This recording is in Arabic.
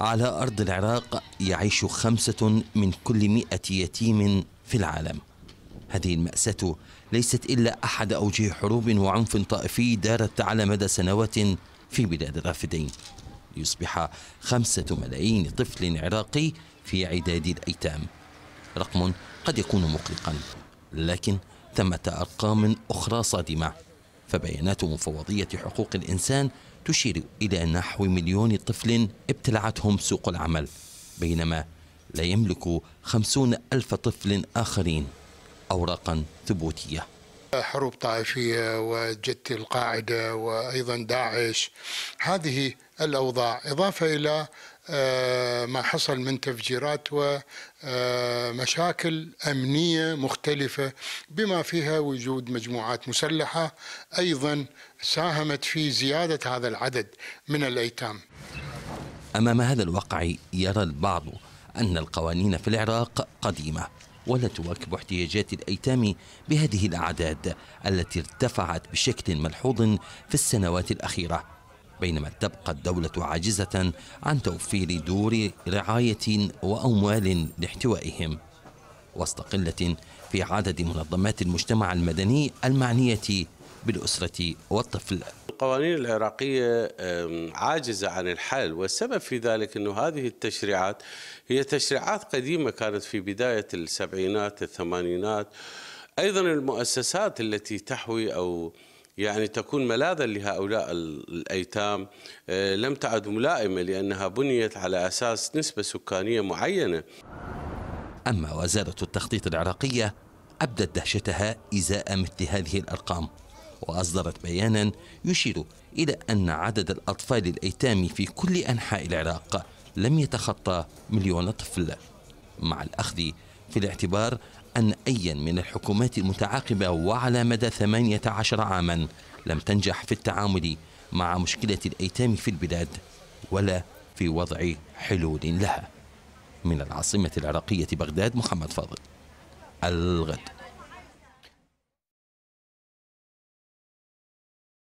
على أرض العراق يعيش خمسة من كل مئة يتيم في العالم هذه المأساة ليست إلا أحد أوجه حروب وعنف طائفي دارت على مدى سنوات في بلاد الرافدين ليصبح خمسة ملايين طفل عراقي في عداد الأيتام رقم قد يكون مقلقا لكن ثمة أرقام أخرى صادمة فبيانات مفوضية حقوق الإنسان تشير إلى نحو مليون طفل ابتلعتهم سوق العمل بينما لا يملك خمسون ألف طفل آخرين أوراقا ثبوتية حروب طائفية وجت القاعدة وأيضا داعش هذه الأوضاع إضافة إلى آه، ما حصل من تفجيرات ومشاكل آه، أمنية مختلفة بما فيها وجود مجموعات مسلحة أيضا ساهمت في زيادة هذا العدد من الأيتام أمام هذا الواقع يرى البعض أن القوانين في العراق قديمة ولا تواكب احتياجات الأيتام بهذه الأعداد التي ارتفعت بشكل ملحوظ في السنوات الأخيرة بينما تبقى الدولة عاجزة عن توفير دور رعاية وأموال لاحتوائهم وسط قلة في عدد منظمات المجتمع المدني المعنية بالأسرة والطفل القوانين العراقية عاجزة عن الحل والسبب في ذلك أنه هذه التشريعات هي تشريعات قديمة كانت في بداية السبعينات الثمانينات أيضا المؤسسات التي تحوي أو يعني تكون ملاذا لهؤلاء الايتام آه، لم تعد ملائمه لانها بنيت على اساس نسبه سكانيه معينه. اما وزاره التخطيط العراقيه ابدت دهشتها ازاء مثل هذه الارقام وأصدرت بيانا يشير إلى أن عدد الأطفال الأيتام في كل أنحاء العراق لم يتخطى مليون طفل مع الأخذ في الاعتبار أن أيا من الحكومات المتعاقبة وعلى مدى 18 عاما لم تنجح في التعامل مع مشكلة الأيتام في البلاد ولا في وضع حلول لها من العاصمة العراقية بغداد محمد فاضل الغد